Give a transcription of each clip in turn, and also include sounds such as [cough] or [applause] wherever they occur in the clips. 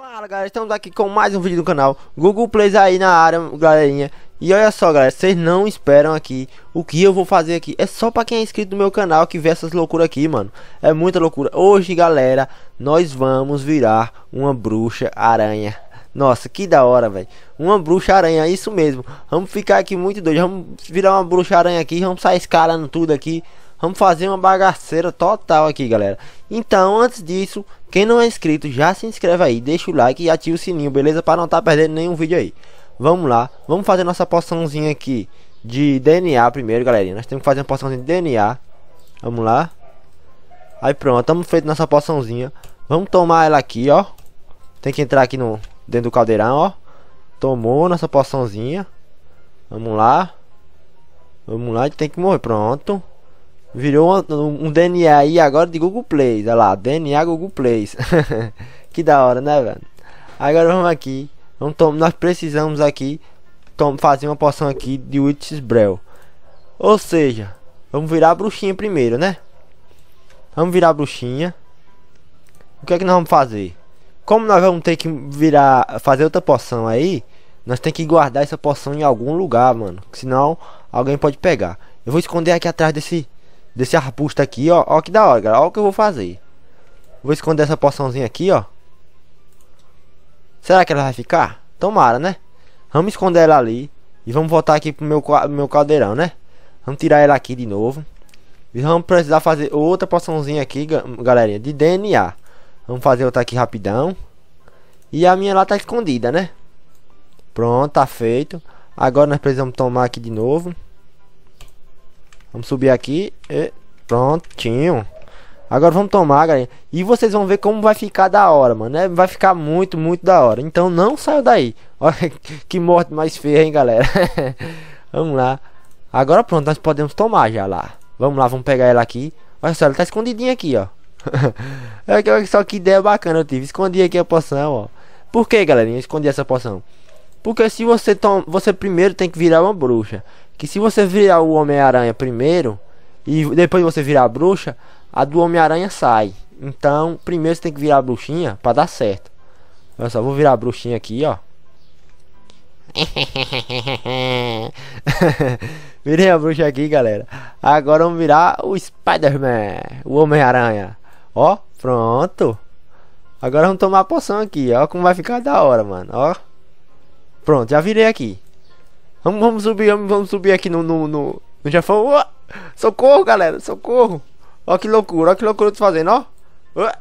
Fala galera, estamos aqui com mais um vídeo do canal Google Plays aí na área, galerinha E olha só galera, vocês não esperam aqui O que eu vou fazer aqui É só pra quem é inscrito no meu canal que vê essas loucuras aqui, mano É muita loucura Hoje galera, nós vamos virar uma bruxa aranha Nossa, que da hora, velho Uma bruxa aranha, isso mesmo Vamos ficar aqui muito doido Vamos virar uma bruxa aranha aqui Vamos sair escalando tudo aqui Vamos fazer uma bagaceira total aqui, galera Então, antes disso quem não é inscrito, já se inscreve aí, deixa o like e ativa o sininho, beleza? Para não estar tá perdendo nenhum vídeo aí. Vamos lá, vamos fazer nossa poçãozinha aqui de DNA primeiro, galerinha. Nós temos que fazer uma poçãozinha de DNA. Vamos lá. Aí pronto, estamos feito nossa poçãozinha. Vamos tomar ela aqui, ó. Tem que entrar aqui no dentro do caldeirão, ó. Tomou nossa poçãozinha. Vamos lá. Vamos lá, tem que morrer. Pronto. Virou um, um DNA aí agora de Google Play. Olha lá, DNA Google Play. [laughs] que da hora, né, velho? Agora vamos aqui. Vamos nós precisamos aqui fazer uma poção aqui de Witch's Brew. Ou seja, vamos virar a bruxinha primeiro, né? Vamos virar a bruxinha. O que é que nós vamos fazer? Como nós vamos ter que virar, fazer outra poção aí, nós tem que guardar essa poção em algum lugar, mano. Senão alguém pode pegar. Eu vou esconder aqui atrás desse desse arbusto aqui, ó. Ó que da hora, galera. Ó o que eu vou fazer. Vou esconder essa poçãozinha aqui, ó. Será que ela vai ficar? Tomara, né? Vamos esconder ela ali. E vamos voltar aqui pro meu, meu caldeirão, né? Vamos tirar ela aqui de novo. E vamos precisar fazer outra poçãozinha aqui, galerinha. De DNA. Vamos fazer outra aqui rapidão. E a minha lá tá escondida, né? Pronto, tá feito. Agora nós precisamos tomar aqui de novo. Vamos subir aqui. E prontinho. Agora vamos tomar, galera. E vocês vão ver como vai ficar da hora, mano. É, vai ficar muito, muito da hora. Então não saiu daí. [laughs] Olha que morte mais feia, hein, galera. [laughs] vamos lá. Agora pronto, nós podemos tomar já lá. Vamos lá, vamos pegar ela aqui. Olha só, ela tá escondidinha aqui, ó. [laughs] É olha só que ideia bacana eu tive. Escondi aqui a poção, ó. Por que, galerinha? Escondi essa poção. Porque se você toma, você primeiro tem que virar uma bruxa. Que se você virar o Homem-Aranha primeiro e depois você virar a bruxa, a do Homem-Aranha sai. Então, primeiro você tem que virar a bruxinha para dar certo. olha só vou virar a bruxinha aqui, ó. [laughs] Virei a bruxa aqui, galera. Agora vamos virar o Spider-Man, o Homem-Aranha. Ó, pronto. Agora vamos tomar a poção aqui, ó, como vai ficar da hora, mano, ó. Pronto, já virei aqui. Vamos, vamos subir, vamos, vamos subir aqui no, no, no, no socorro, galera, socorro. Ó que loucura, ó que loucura eu tô fazendo, ó.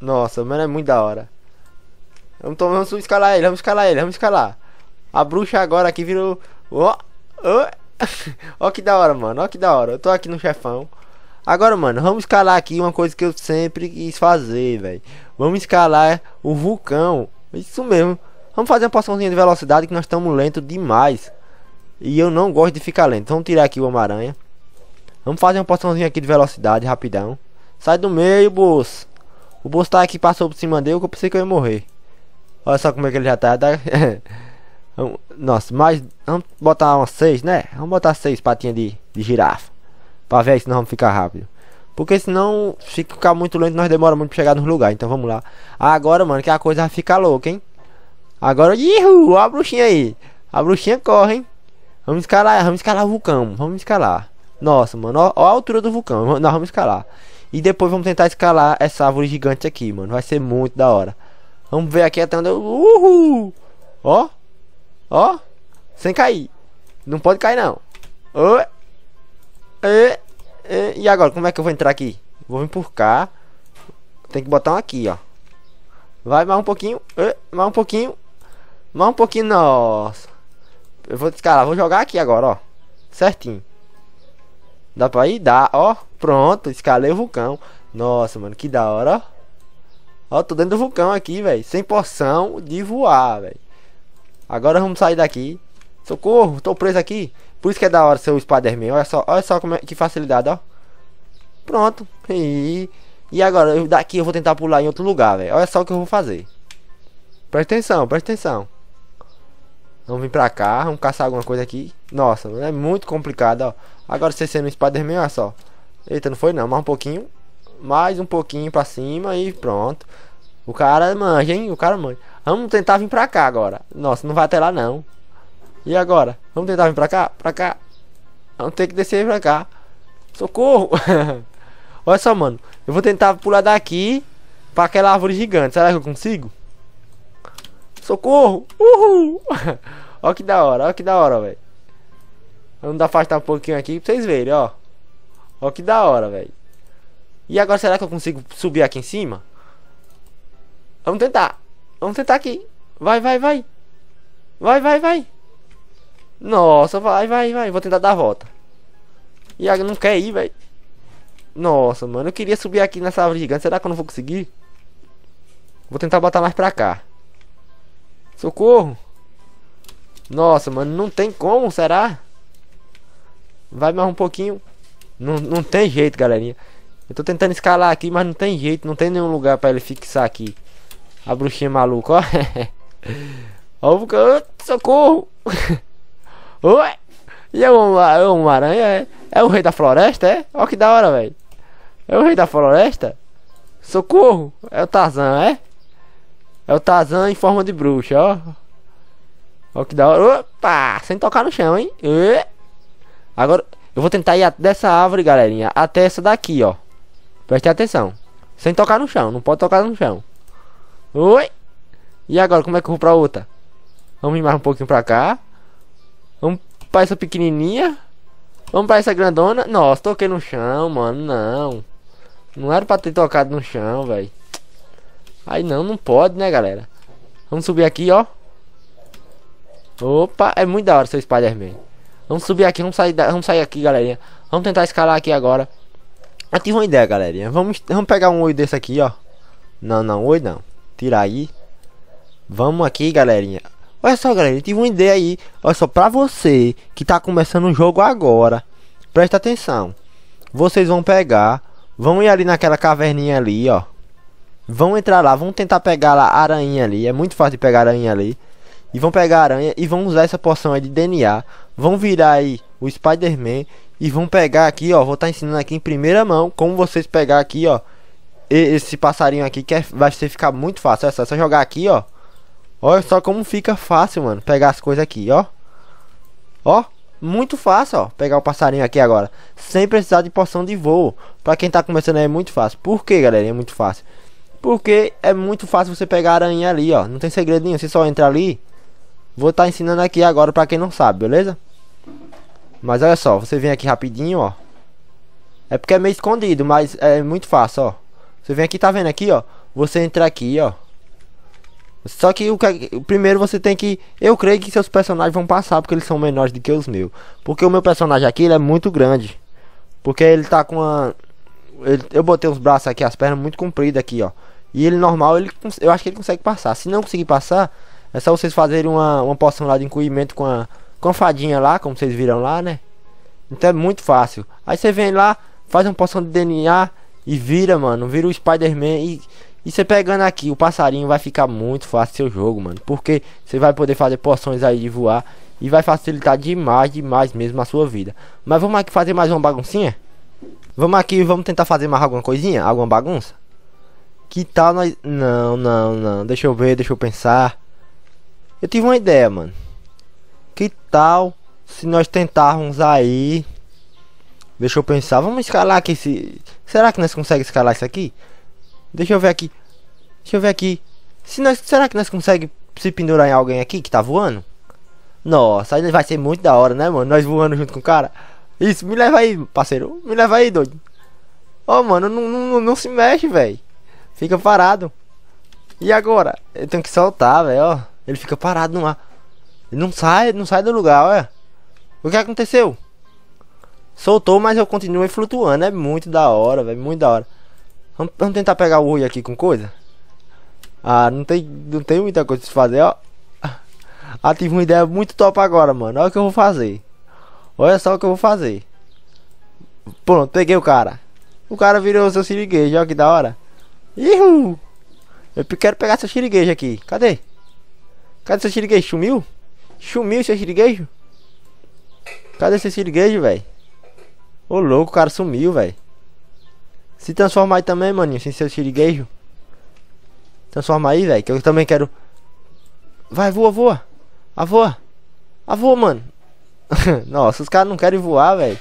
Nossa, mano, é muito da hora. Vamos, tomar, vamos escalar ele, vamos escalar ele, vamos escalar. A bruxa agora aqui virou... Ó, ó. [laughs] ó que da hora, mano, ó que da hora. Eu tô aqui no chefão. Agora, mano, vamos escalar aqui uma coisa que eu sempre quis fazer, velho. Vamos escalar o vulcão. Isso mesmo. Vamos fazer uma poçãozinha de velocidade que nós estamos lento demais. E eu não gosto de ficar lento. Vamos tirar aqui o Homem-Aranha. Vamos fazer uma poçãozinha aqui de velocidade, rapidão. Sai do meio, boss. O boss tá aqui, passou por cima dele, que eu pensei que eu ia morrer. Olha só como é que ele já tá. tá? [laughs] Nossa, mas vamos botar umas seis, né? Vamos botar seis patinhas de, de girafa. Pra ver se nós vamos ficar rápido. Porque senão, se ficar muito lento, nós demora muito pra chegar no lugar. Então vamos lá. Agora, mano, que a coisa vai ficar louca, hein? Agora, ihu, a bruxinha aí. A bruxinha corre, hein? Vamos escalar, vamos escalar o vulcão. Vamos escalar. Nossa, mano, ó, ó a altura do vulcão. Nós vamos escalar. E depois vamos tentar escalar essa árvore gigante aqui, mano. Vai ser muito da hora. Vamos ver aqui até onde eu... Uhul! Ó. Ó. Sem cair. Não pode cair, não. Oh. E, e, e agora, como é que eu vou entrar aqui? Vou vir por cá. Tem que botar um aqui, ó. Vai mais um pouquinho. E, mais um pouquinho. Mas um pouquinho, nossa. Eu vou, cara, vou jogar aqui agora, ó. Certinho. Dá pra ir? Dá, ó. Pronto, escalei o vulcão. Nossa, mano, que da hora, ó. Ó, tô dentro do vulcão aqui, velho. Sem porção de voar, velho. Agora vamos sair daqui. Socorro, tô preso aqui. Por isso que é da hora ser o Spider-Man. Olha só, olha só como é, que facilidade, ó. Pronto. E, e agora, eu, daqui eu vou tentar pular em outro lugar, velho. Olha só o que eu vou fazer. Presta atenção, presta atenção. Vamos vir pra cá, vamos caçar alguma coisa aqui. Nossa, é muito complicado, ó. Agora você sendo um Spider-Man, olha só. Eita, não foi não, mais um pouquinho. Mais um pouquinho pra cima e pronto. O cara manja, hein? O cara manja. Vamos tentar vir pra cá agora. Nossa, não vai até lá não. E agora? Vamos tentar vir pra cá? Pra cá. Vamos ter que descer pra cá. Socorro! [laughs] olha só, mano. Eu vou tentar pular daqui pra aquela árvore gigante. Será que eu consigo? Socorro! Uhul! [laughs] ó que da hora, ó que da hora, velho. Vamos afastar um pouquinho aqui pra vocês verem, ó. Ó que da hora, velho. E agora será que eu consigo subir aqui em cima? Vamos tentar. Vamos tentar aqui. Vai, vai, vai. Vai, vai, vai. Nossa, vai, vai, vai. Vou tentar dar a volta. E agora não quer ir, velho. Nossa, mano. Eu queria subir aqui nessa árvore gigante. Será que eu não vou conseguir? Vou tentar botar mais pra cá. Socorro. Nossa, mano, não tem como, será? Vai mais um pouquinho. Não, não tem jeito, galerinha. Eu tô tentando escalar aqui, mas não tem jeito. Não tem nenhum lugar pra ele fixar aqui. A bruxinha maluca, ó. [laughs] ó o Socorro. Ué. [laughs] E é uma, é uma aranha, é? É o rei da floresta, é? Ó que da hora, velho. É o rei da floresta? Socorro. É o Tarzan, é? É o Tarzan em forma de bruxa, ó. Ó que da hora. Opa! Sem tocar no chão, hein? Agora, eu vou tentar ir dessa árvore, galerinha, até essa daqui, ó. Preste atenção. Sem tocar no chão, não pode tocar no chão. Oi! E agora, como é que eu vou pra outra? Vamos ir mais um pouquinho pra cá. Vamos pra essa pequenininha. Vamos pra essa grandona. Nossa, toquei no chão, mano. Não. Não era pra ter tocado no chão, velho. Aí não, não pode, né, galera? Vamos subir aqui, ó. Opa, é muito da hora seu Spider-Man. Vamos subir aqui, vamos sair, da... vamos sair aqui, galerinha. Vamos tentar escalar aqui agora. Eu tive uma ideia, galerinha. Vamos, vamos pegar um oi desse aqui, ó. Não, não, oi não. Tira aí. Vamos aqui, galerinha. Olha só, galera, eu tive uma ideia aí. Olha só, pra você que tá começando o jogo agora, presta atenção. Vocês vão pegar, vão ir ali naquela caverninha ali, ó. Vão entrar lá, vão tentar pegar lá a aranha ali. É muito fácil de pegar a aranha ali. E vão pegar a aranha e vão usar essa porção aí de DNA. Vão virar aí o Spider-Man e vão pegar aqui, ó. Vou estar tá ensinando aqui em primeira mão como vocês pegar aqui, ó. Esse passarinho aqui que é, vai ser ficar muito fácil. É só, é só jogar aqui, ó. Olha só como fica fácil, mano. Pegar as coisas aqui, ó. Ó, muito fácil, ó. Pegar o passarinho aqui agora. Sem precisar de porção de voo. Pra quem tá começando é muito fácil. Por que, galera? É muito fácil. Porque é muito fácil você pegar a aranha ali, ó. Não tem segredinho, você só entra ali. Vou estar tá ensinando aqui agora pra quem não sabe, beleza? Mas olha só, você vem aqui rapidinho, ó. É porque é meio escondido, mas é muito fácil, ó. Você vem aqui, tá vendo aqui, ó. Você entra aqui, ó. Só que o que, é primeiro você tem que. Eu creio que seus personagens vão passar porque eles são menores do que os meus. Porque o meu personagem aqui ele é muito grande. Porque ele tá com a, Ele, eu botei os braços aqui, as pernas muito compridas aqui, ó. E ele normal, ele, eu acho que ele consegue passar. Se não conseguir passar, é só vocês fazerem uma, uma poção lá de encolhimento com a, com a fadinha lá, como vocês viram lá, né? Então é muito fácil. Aí você vem lá, faz uma poção de DNA e vira, mano. Vira o Spider-Man e, e você pegando aqui o passarinho vai ficar muito fácil seu jogo, mano. Porque você vai poder fazer poções aí de voar e vai facilitar demais, demais mesmo a sua vida. Mas vamos aqui fazer mais uma baguncinha? Vamos aqui, vamos tentar fazer mais alguma coisinha? Alguma bagunça? Que tal nós. Não, não, não. Deixa eu ver, deixa eu pensar. Eu tive uma ideia, mano. Que tal se nós tentarmos aí. Deixa eu pensar. Vamos escalar aqui esse. Será que nós conseguimos escalar isso aqui? Deixa eu ver aqui. Deixa eu ver aqui. Se nós... Será que nós conseguimos se pendurar em alguém aqui que tá voando? Nossa, aí vai ser muito da hora, né, mano? Nós voando junto com o cara. Isso, me leva aí, parceiro. Me leva aí, doido. Ó, oh, mano, não, não, não se mexe, velho. Fica parado. E agora? Eu tenho que soltar, velho, ó. Ele fica parado no ar. Ele não sai, não sai do lugar, olha. O que aconteceu? Soltou, mas eu continuei flutuando. É muito da hora, velho. Muito da hora. Vamos, vamos tentar pegar o olho aqui com coisa? Ah, não tem, não tem muita coisa pra fazer, ó. Ah, tive uma ideia muito top agora, mano. Olha o que eu vou fazer. Olha só o que eu vou fazer. Pronto, peguei o cara. O cara virou seu siriguejo, olha que da hora. Ih! Hum. Eu quero pegar seu xiriguejo aqui. Cadê? Cadê seu xiriguejo? Sumiu? Sumiu seu xiriguejo? Cadê seu xiriguejo, velho? Ô louco, o cara sumiu, velho. Se transformar aí também, maninho, sem seu xiriguejo. Transforma aí, velho, que eu também quero. Vai, voa, voa. A ah, voa. A ah, voa, mano. [laughs] Nossa, os caras não querem voar, velho.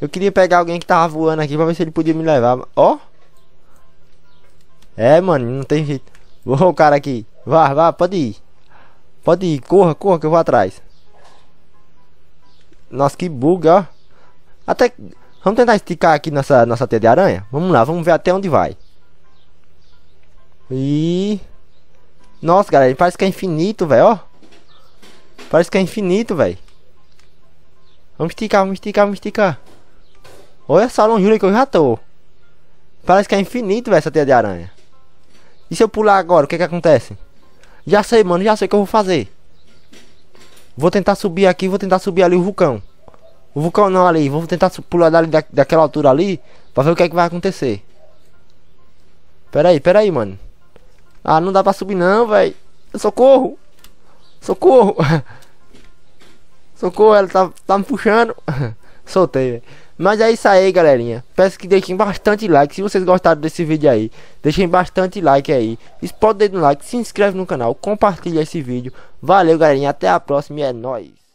Eu queria pegar alguém que tava voando aqui pra ver se ele podia me levar. Ó. Oh. É, mano, não tem jeito. Vou o cara aqui. Vá, vá, pode ir. Pode ir, corra, corra que eu vou atrás. Nossa, que bug, ó. Até... Vamos tentar esticar aqui nossa, nossa teia de aranha? Vamos lá, vamos ver até onde vai. E... Nossa, galera, parece que é infinito, velho, ó. Parece que é infinito, velho. Vamos esticar, vamos esticar, vamos esticar. Olha não longura que eu já tô. Parece que é infinito, velho, essa teia de aranha. E se eu pular agora, o que é que acontece? Já sei, mano, já sei o que eu vou fazer. Vou tentar subir aqui, vou tentar subir ali o vulcão. O vulcão não ali, vou tentar pular dali da, daquela altura ali pra ver o que é que vai acontecer. Pera aí, pera aí, mano. Ah, não dá pra subir não, velho. Socorro! Socorro! [laughs] Socorro, ela tá, tá me puxando. [laughs] Soltei, velho. Mas é isso aí, galerinha. Peço que deixem bastante like. Se vocês gostaram desse vídeo aí, deixem bastante like aí. Explode o dedo no like, se inscreve no canal, compartilha esse vídeo. Valeu, galerinha. Até a próxima e é nóis.